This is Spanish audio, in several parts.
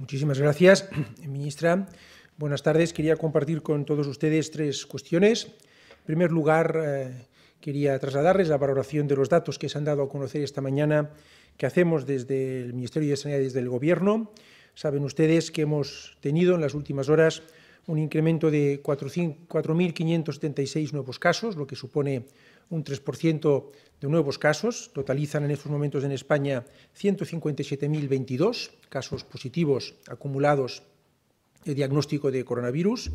Muchísimas gracias, ministra. Buenas tardes. Quería compartir con todos ustedes tres cuestiones. En primer lugar, eh, quería trasladarles la valoración de los datos que se han dado a conocer esta mañana que hacemos desde el Ministerio de Sanidad y desde el Gobierno. Saben ustedes que hemos tenido en las últimas horas un incremento de 4.576 nuevos casos, lo que supone un 3% de nuevos casos. Totalizan en estos momentos en España 157.022 casos positivos acumulados de diagnóstico de coronavirus.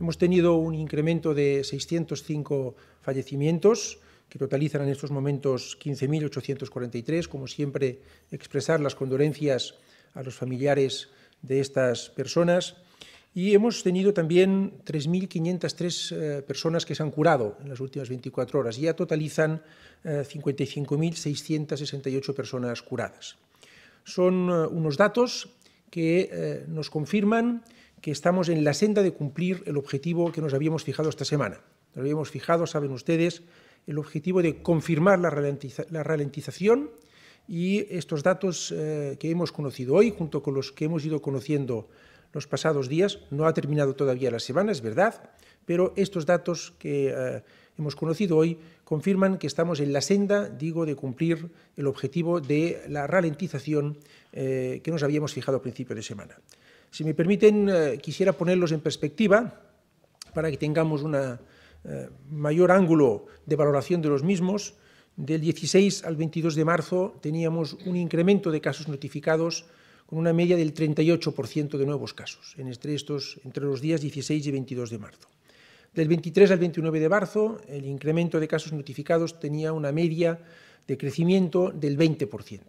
Hemos tenido un incremento de 605 fallecimientos, que totalizan en estos momentos 15.843. Como siempre, expresar las condolencias a los familiares de estas personas. Y hemos tenido también 3.503 eh, personas que se han curado en las últimas 24 horas. Ya totalizan 55.668 eh, personas curadas. Son eh, unos datos que nos confirman que estamos en la senda de cumplir el objetivo que nos habíamos fijado esta semana. Nos habíamos fijado, saben ustedes, el objetivo de confirmar la, la ralentización y estos datos que hemos conocido hoy, junto con los que hemos ido conociendo los pasados días. No ha terminado todavía la semana, es verdad, pero estos datos que eh, hemos conocido hoy confirman que estamos en la senda, digo, de cumplir el objetivo de la ralentización eh, que nos habíamos fijado a principio de semana. Si me permiten, eh, quisiera ponerlos en perspectiva para que tengamos un mayor ángulo de valoración de los mismos. Del 16 al 22 de marzo teníamos un incremento de casos notificados con una media del 38% de nuevos casos, en este, estos, entre los días 16 y 22 de marzo. Del 23 al 29 de marzo, el incremento de casos notificados tenía una media de crecimiento del 20%.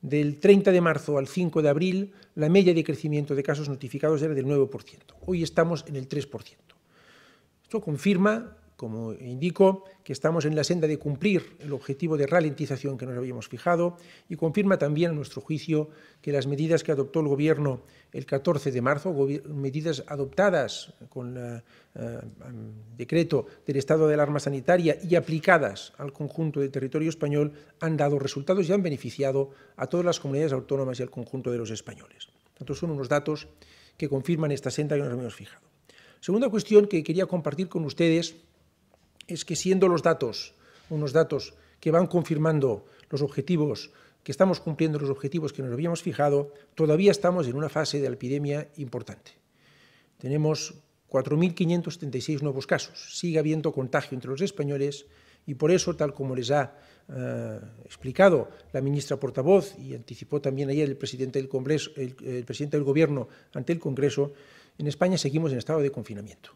Del 30 de marzo al 5 de abril, la media de crecimiento de casos notificados era del 9%. Hoy estamos en el 3%. Esto confirma como indico, que estamos en la senda de cumplir el objetivo de ralentización que nos habíamos fijado y confirma también, a nuestro juicio, que las medidas que adoptó el Gobierno el 14 de marzo, medidas adoptadas con el eh, decreto del estado de alarma sanitaria y aplicadas al conjunto del territorio español, han dado resultados y han beneficiado a todas las comunidades autónomas y al conjunto de los españoles. Estos son unos datos que confirman esta senda que nos habíamos fijado. Segunda cuestión que quería compartir con ustedes es que siendo los datos, unos datos que van confirmando los objetivos, que estamos cumpliendo los objetivos que nos habíamos fijado, todavía estamos en una fase de epidemia importante. Tenemos 4.576 nuevos casos, sigue habiendo contagio entre los españoles y por eso, tal como les ha eh, explicado la ministra portavoz y anticipó también ayer el presidente del, Congreso, el presidente del Gobierno ante el Congreso, en España seguimos en estado de confinamiento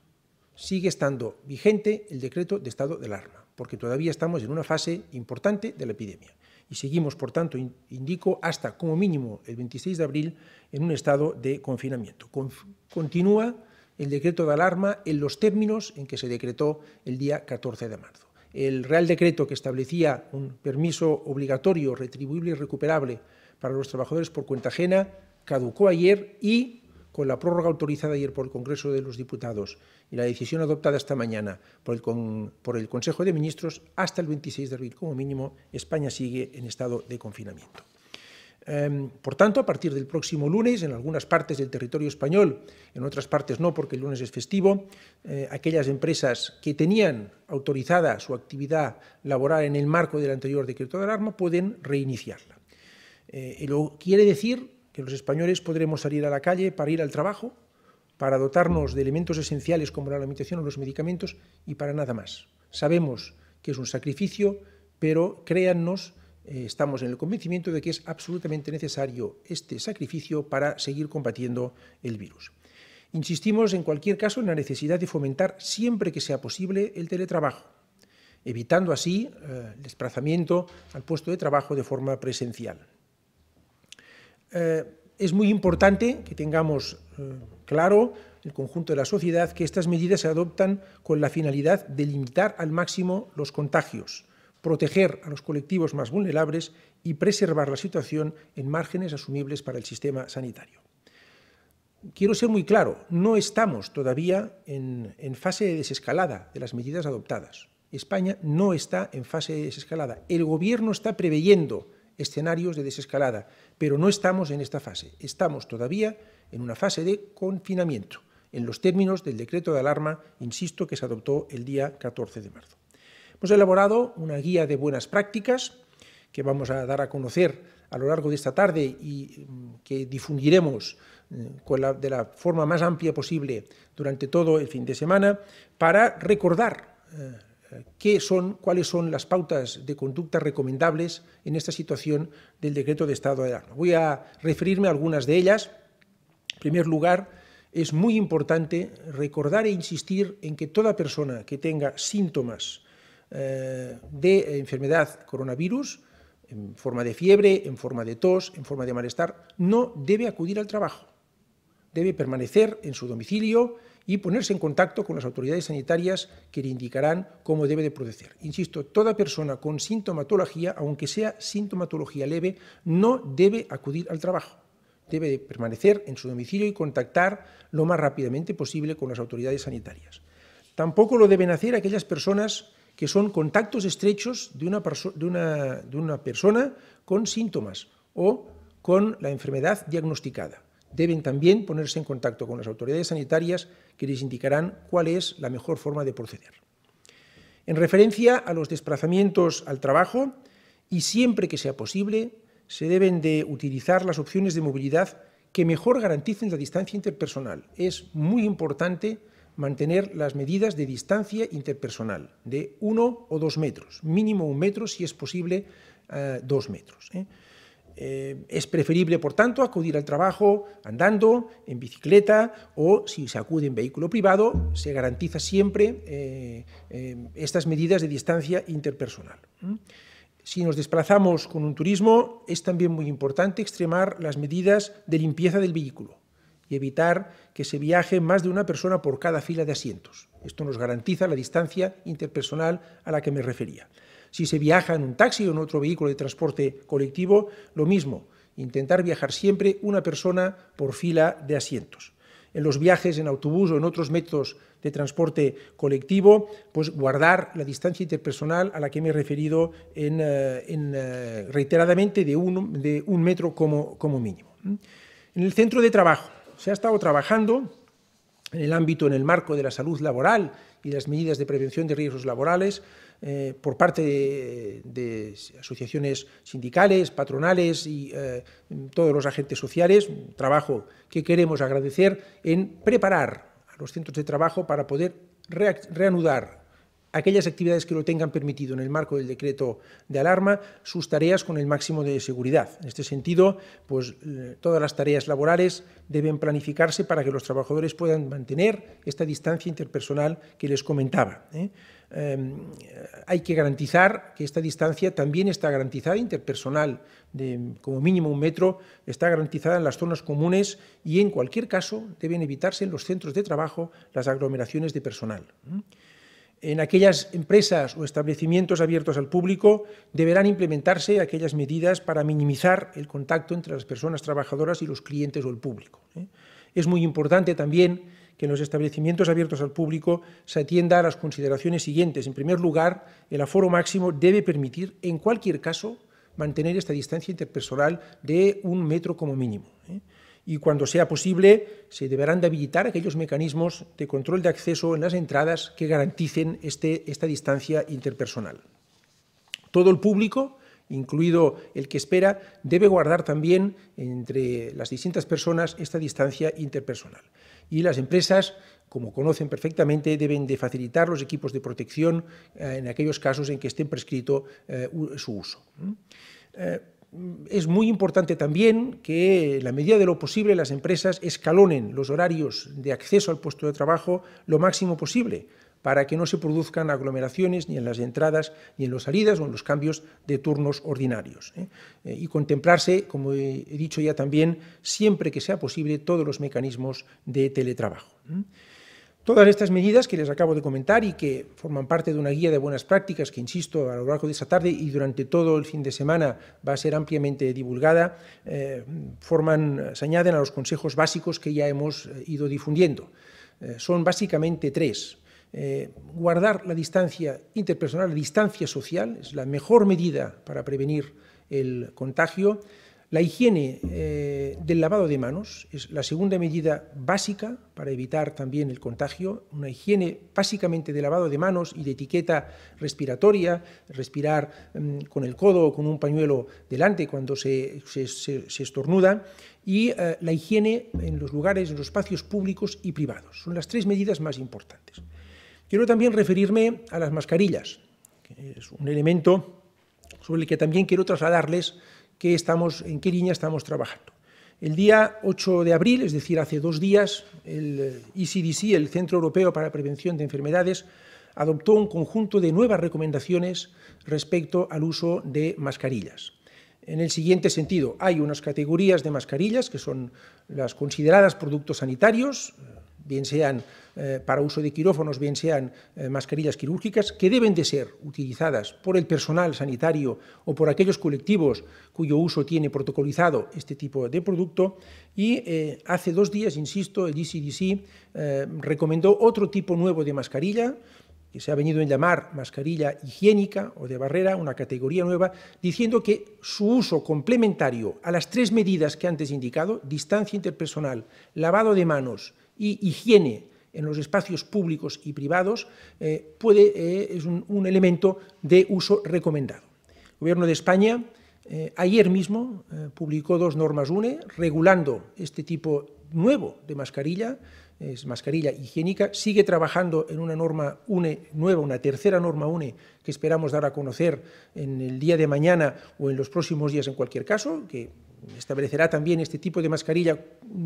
sigue estando vigente el decreto de estado de alarma, porque todavía estamos en una fase importante de la epidemia y seguimos, por tanto, indico, hasta como mínimo el 26 de abril en un estado de confinamiento. continúa el decreto de alarma en los términos en que se decretó el día 14 de marzo. El Real Decreto que establecía un permiso obligatorio, retribuible y recuperable para los trabajadores por cuenta ajena caducó ayer y con la prórroga autorizada ayer por el Congreso de los Diputados y la decisión adoptada esta mañana por el, Consejo de Ministros, hasta el 26 de abril como mínimo, España sigue en estado de confinamiento. Em, por tanto, a partir del próximo lunes, en algunas partes del territorio español, en otras partes no, porque el lunes es festivo, eh, aquellas empresas que tenían autorizada su actividad laboral en el marco del anterior decreto de alarma pueden reiniciarla. Eh, lo quiere decir que los españoles podremos salir a la calle para ir al trabajo, para dotarnos de elementos esenciales como la alimentación o los medicamentos y para nada más. Sabemos que es un sacrificio, pero créannos, eh, estamos en el convencimiento de que es absolutamente necesario este sacrificio para seguir combatiendo el virus. Insistimos, en cualquier caso, en la necesidad de fomentar siempre que sea posible el teletrabajo, evitando así eh, el desplazamiento al puesto de trabajo de forma presencial. Eh, es muy importante que tengamos eh, claro el conjunto de la sociedad que estas medidas se adoptan con la finalidad de limitar al máximo los contagios, proteger a los colectivos más vulnerables y preservar la situación en márgenes asumibles para el sistema sanitario. Quiero ser muy claro, no estamos todavía en, en fase de desescalada de las medidas adoptadas. España no está en fase de desescalada. El Gobierno está preveyendo escenarios de desescalada, pero no estamos en esta fase. Estamos todavía en una fase de confinamiento, en los términos del decreto de alarma, insisto, que se adoptó el día 14 de marzo. Hemos elaborado una guía de buenas prácticas que vamos a dar a conocer a lo largo de esta tarde y mm, que difundiremos mm, de la forma más amplia posible durante todo el fin de semana para recordar eh, qué son, cuáles son las pautas de conducta recomendables en esta situación del decreto de estado de alarma. Voy a referirme a algunas de ellas. En primer lugar, es muy importante recordar e insistir en que toda persona que tenga síntomas eh, de enfermedad coronavirus, en forma de fiebre, en forma de tos, en forma de malestar, no debe acudir al trabajo debe permanecer en su domicilio y ponerse en contacto con las autoridades sanitarias que le indicarán cómo debe de proceder. Insisto, toda persona con sintomatología, aunque sea sintomatología leve, no debe acudir al trabajo. Debe permanecer en su domicilio y contactar lo más rápidamente posible con las autoridades sanitarias. Tampoco lo deben hacer aquellas personas que son contactos estrechos de una persona con síntomas o con la enfermedad diagnosticada deben también ponerse en contacto con las autoridades sanitarias que les indicarán cuál es la mejor forma de proceder. En referencia a los desplazamientos al trabajo, y siempre que sea posible, se deben de utilizar las opciones de movilidad que mejor garanticen la distancia interpersonal. Es muy importante mantener las medidas de distancia interpersonal de uno o dos metros, mínimo un metro si es posible eh, dos metros. ¿eh? Eh, es preferible, por tanto, acudir al trabajo andando, en bicicleta o si se acude en vehículo privado, se garantiza siempre eh, eh, estas medidas de distancia interpersonal. ¿Mm? Si nos desplazamos con un turismo, es también muy importante extremar las medidas de limpieza del vehículo y evitar que se viaje más de una persona por cada fila de asientos. Esto nos garantiza la distancia interpersonal a la que me refería. Si se viaja en un taxi o en otro vehículo de transporte colectivo, lo mismo, intentar viajar siempre una persona por fila de asientos. En los viajes en autobús o en otros métodos de transporte colectivo, pues guardar la distancia interpersonal a la que me he referido en, eh, eh, reiteradamente de un, de un metro como, como mínimo. En el centro de trabajo, se ha estado trabajando en el ámbito, en el marco de la salud laboral y las medidas de prevención de riesgos laborales, eh, por parte de, asociaciones sindicales, patronales y eh, todos los agentes sociales, un trabajo que queremos agradecer en preparar a los centros de trabajo para poder reanudar aquellas actividades que lo tengan permitido en el marco del decreto de alarma sus tareas con el máximo de seguridad. En este sentido, pues eh, todas las tareas laborales deben planificarse para que los trabajadores puedan mantener esta distancia interpersonal que les comentaba. ¿eh? Em, hay que garantizar que esta distancia también está garantizada interpersonal, de como mínimo un metro, está garantizada en las zonas comunes y en cualquier caso deben evitarse en los centros de trabajo las aglomeraciones de personal. ¿eh? En aquellas empresas o establecimientos abiertos al público deberán implementarse aquellas medidas para minimizar el contacto entre las personas trabajadoras y los clientes o el público. ¿eh? Es muy importante también que en los establecimientos abiertos al público se atienda a las consideraciones siguientes. En primer lugar, el aforo máximo debe permitir, en cualquier caso, mantener esta distancia interpersonal de un metro como mínimo. ¿eh? y cuando sea posible se deberán de habilitar aquellos mecanismos de control de acceso en las entradas que garanticen este, esta distancia interpersonal. Todo el público, incluido el que espera, debe guardar también entre las distintas personas esta distancia interpersonal. Y las empresas, como conocen perfectamente, deben de facilitar los equipos de protección eh, en aquellos casos en que esté prescrito eh, su uso. ¿Mm? Eh, es muy importante también que, en la medida de lo posible, las empresas escalonen los horarios de acceso al puesto de trabajo lo máximo posible para que no se produzcan aglomeraciones ni en las entradas, ni en las salidas o en los cambios de turnos ordinarios. ¿eh? Eh, y contemplarse, como he dicho ya también, siempre que sea posible, todos los mecanismos de teletrabajo. Todas estas medidas que les acabo de comentar y que forman parte de una guía de buenas prácticas que, insisto, a lo largo de esta tarde y durante todo el fin de semana va a ser ampliamente divulgada, eh, se añaden a los consejos básicos que ya hemos eh, ido difundiendo. Eh, son básicamente tres. guardar la distancia interpersonal, la distancia social, es la mejor medida para prevenir el contagio. La higiene eh, del lavado de manos es la segunda medida básica para evitar también el contagio, una higiene básicamente de lavado de manos y de etiqueta respiratoria, respirar mm, con el codo o con un pañuelo delante cuando se, estornuda, y eh, la higiene en los lugares, en los espacios públicos y privados. Son las tres medidas más importantes. Quiero también referirme a las mascarillas, que es un elemento sobre el que también quiero trasladarles en qué línea estamos trabajando. El día 8 de abril, es decir, hace dos días, el ECDC, eh, e el Centro Europeo para la Prevención de Enfermedades, adoptó un conjunto de nuevas recomendaciones respecto al uso de mascarillas. En el siguiente sentido, hay unas categorías de mascarillas que son las consideradas productos sanitarios, bien sean eh, para uso de quirófonos, bien sean eh, mascarillas quirúrgicas, que deben de ser utilizadas por el personal sanitario o por aquellos colectivos cuyo uso tiene protocolizado este tipo de producto. Y eh, hace dos días, insisto, el ECDC recomendó otro tipo nuevo de mascarilla, que se ha venido a llamar mascarilla higiénica o de barrera, una categoría nueva, diciendo que su uso complementario a las tres medidas que antes he indicado, distancia interpersonal, lavado de manos y higiene en los espacios públicos y privados eh, puede, eh, es un, elemento de uso recomendado. El Gobierno de España eh, ayer mismo publicó dos normas UNE regulando este tipo nuevo de mascarilla, es mascarilla higiénica, sigue trabajando en una norma UNE nueva, una tercera norma UNE que esperamos dar a conocer en el día de mañana o en los próximos días en cualquier caso, que establecerá también este tipo de mascarilla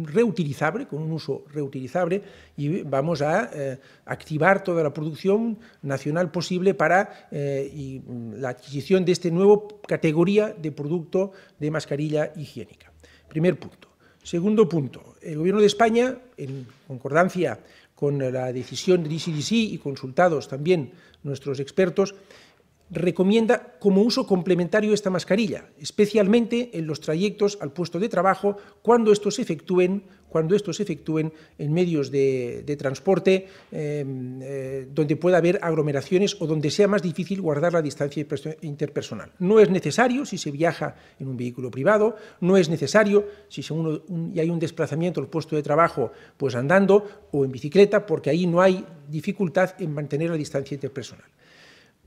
reutilizable, con un uso reutilizable, y vamos a eh, activar toda la producción nacional posible para eh, mm, la adquisición de esta nueva categoría de producto de mascarilla higiénica. Primer punto. Segundo punto. El Gobierno de España, en concordancia con la decisión de ICDC y consultados también nuestros expertos, recomienda como uso complementario esta mascarilla, especialmente en los trayectos al puesto de trabajo, cuando estos se efectúen, cuando efectúen en medios de, transporte em, eh, donde pueda haber aglomeraciones o donde sea más difícil guardar la distancia interpersonal. No es necesario si se viaja en un vehículo privado, no es necesario si hay un desplazamiento al puesto de trabajo, pues andando o en bicicleta, porque ahí no hay dificultad en mantener la distancia interpersonal.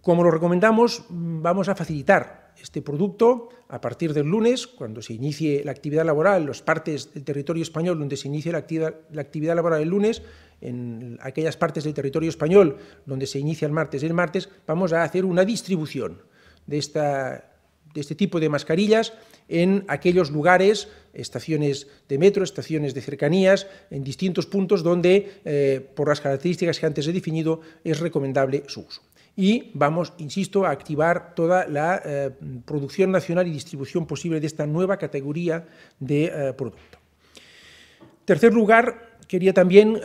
Como lo recomendamos, vamos a facilitar este producto a partir del lunes, cuando se inicie la actividad laboral, las partes del territorio español donde se inicie la actividad, laboral el lunes, en aquellas partes del territorio español donde se inicia el martes y el martes, vamos a hacer una distribución de, este tipo de mascarillas en aquellos lugares, estaciones de metro, estaciones de cercanías, en distintos puntos donde, eh, por las características que antes he definido, es recomendable su uso y vamos, insisto, a activar toda la eh, producción nacional y distribución posible de esta nueva categoría de eh, producto. En tercer lugar, quería también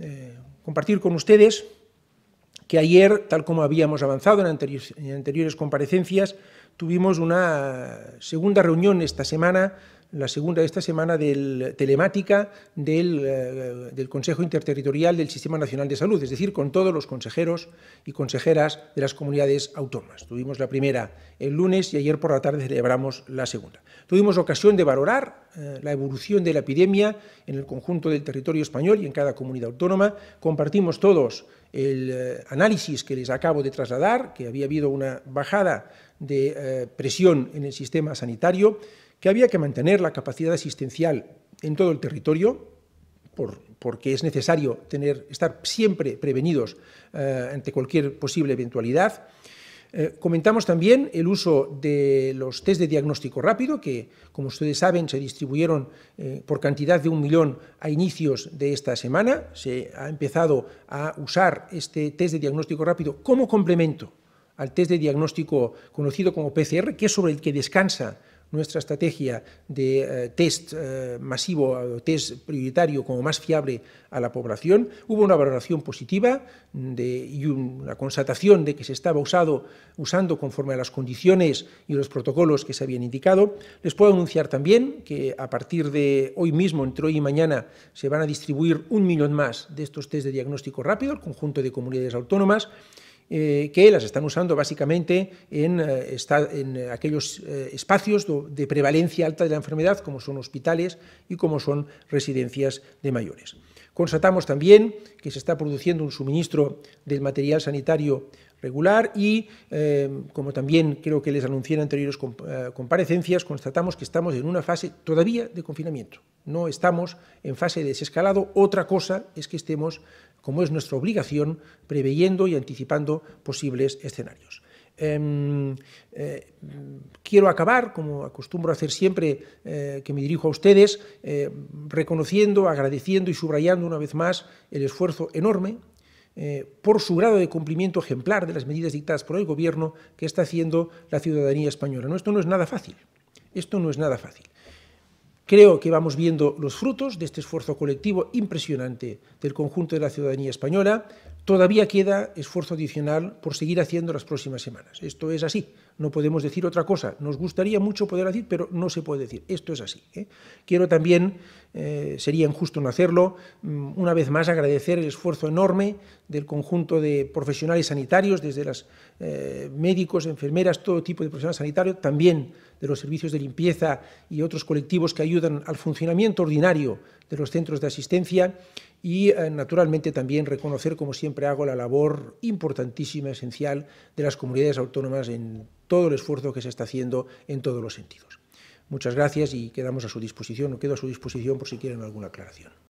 eh, compartir con ustedes que ayer, tal como habíamos avanzado en anteriores comparecencias, tuvimos una segunda reunión esta semana la segunda de esta semana del, telemática eh, del, Consejo Interterritorial del Sistema Nacional de Salud, es decir, con todos los consejeros y consejeras de las comunidades autónomas. Tuvimos la primera el lunes y ayer por la tarde celebramos la segunda. Tuvimos ocasión de valorar eh, la evolución de la epidemia en el conjunto del territorio español y en cada comunidad autónoma. Compartimos todos el eh, análisis que les acabo de trasladar, que había habido una bajada de presión en el sistema sanitario, que había que mantener la capacidad asistencial en todo el territorio, porque es necesario estar siempre prevenidos eh, ante cualquier posible eventualidad. Eh, comentamos también el uso de los test de diagnóstico rápido, que, como ustedes saben, se distribuyeron eh, por cantidad de un millón a inicios de esta semana. Se ha empezado a usar este test de diagnóstico rápido como complemento al test de diagnóstico conocido como PCR, que es sobre el que descansa nuestra estrategia de eh, test eh, masivo, test prioritario como más fiable a la población. Hubo una valoración positiva mm, y una constatación de que se estaba usado, usando conforme a las condiciones y los protocolos que se habían indicado. Les puedo anunciar también que a partir de hoy mismo, entre hoy y mañana, se van a distribuir un millón más de estos test de diagnóstico rápido al conjunto de comunidades autónomas eh, que las están usando básicamente en, eh, eh, aquellos espacios de prevalencia alta de la enfermedad, como son hospitales y como son residencias de mayores. Constatamos también que se está produciendo un suministro del material sanitario regular y, como también creo que les anuncié en anteriores comparecencias, constatamos que estamos en una fase todavía de confinamiento. No estamos en fase de desescalado. Otra cosa es que estemos como es nuestra obligación, preveyendo y anticipando posibles escenarios. Em, eh, quiero acabar, como acostumbro a hacer siempre eh, que me dirijo a ustedes, eh, reconociendo, agradeciendo y subrayando una vez más el esfuerzo enorme por su grado de cumplimiento ejemplar de las medidas dictadas por el Gobierno que está haciendo la ciudadanía española. esto no es nada fácil. Esto no es nada fácil. Creo que vamos viendo los frutos de este esfuerzo colectivo impresionante del conjunto de la ciudadanía española. Todavía queda esfuerzo adicional por seguir haciendo las próximas semanas. Esto es así no podemos decir otra cosa. Nos gustaría mucho poder decir, pero no se puede decir. Esto es así. ¿eh? Quiero también, eh, sería injusto no hacerlo, mm, una vez más agradecer el esfuerzo enorme del conjunto de profesionales sanitarios, desde los eh, médicos, enfermeras, todo tipo de profesionales sanitarios, también de los servicios de limpieza y otros colectivos que ayudan al funcionamiento ordinario de los centros de asistencia y, naturalmente, también reconocer, como siempre hago, la labor importantísima, esencial de las comunidades autónomas en todo el esfuerzo que se está haciendo en todos los sentidos. Muchas gracias y quedamos a su disposición, o quedo a su disposición por si quieren alguna aclaración.